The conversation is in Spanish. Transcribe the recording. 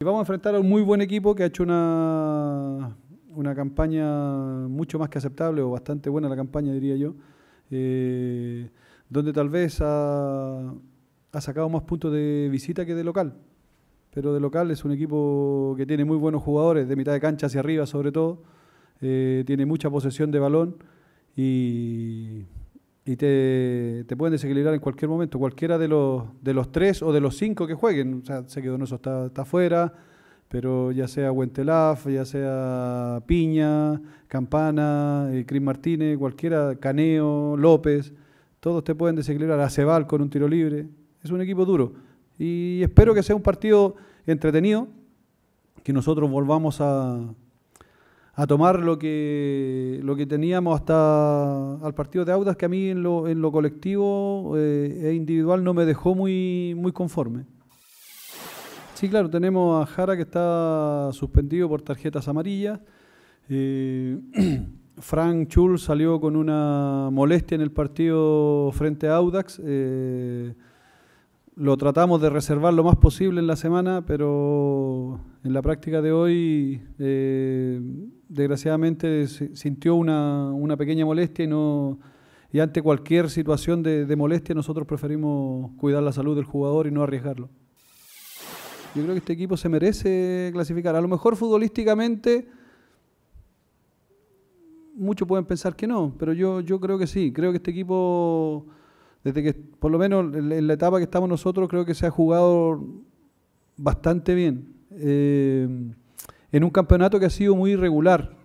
Y vamos a enfrentar a un muy buen equipo que ha hecho una, una campaña mucho más que aceptable o bastante buena la campaña, diría yo, eh, donde tal vez ha, sacado más puntos de visita que de local. Pero de local es un equipo que tiene muy buenos jugadores, de mitad de cancha hacia arriba sobre todo, eh, tiene mucha posesión de balón y y te, pueden desequilibrar en cualquier momento, cualquiera de los, de los tres o de los cinco que jueguen. O sea, sé que Donoso está, afuera, pero ya sea Huentelaf, ya sea Piña, Campana, eh, Cris Martínez, cualquiera, Caneo, López, todos te pueden desequilibrar. Aceval con un tiro libre. Es un equipo duro. Y espero que sea un partido entretenido, que nosotros volvamos a, a tomar lo que, lo que teníamos hasta al partido de Audax, que a mí en lo, en lo colectivo eh, e individual no me dejó muy, muy conforme. Sí, claro, tenemos a Jara que está suspendido por tarjetas amarillas. Eh, Frank Chul salió con una molestia en el partido frente a Audax. Eh, lo tratamos de reservar lo más posible en la semana, pero en la práctica de hoy desgraciadamente sintió una, pequeña molestia y, no, y ante cualquier situación de, molestia nosotros preferimos cuidar la salud del jugador y no arriesgarlo. Yo creo que este equipo se merece clasificar. A lo mejor futbolísticamente muchos pueden pensar que no, pero yo, yo creo que sí. Creo que este equipo, desde que, por lo menos en la etapa que estamos nosotros, creo que se ha jugado bastante bien. Eh, en un campeonato que ha sido muy irregular.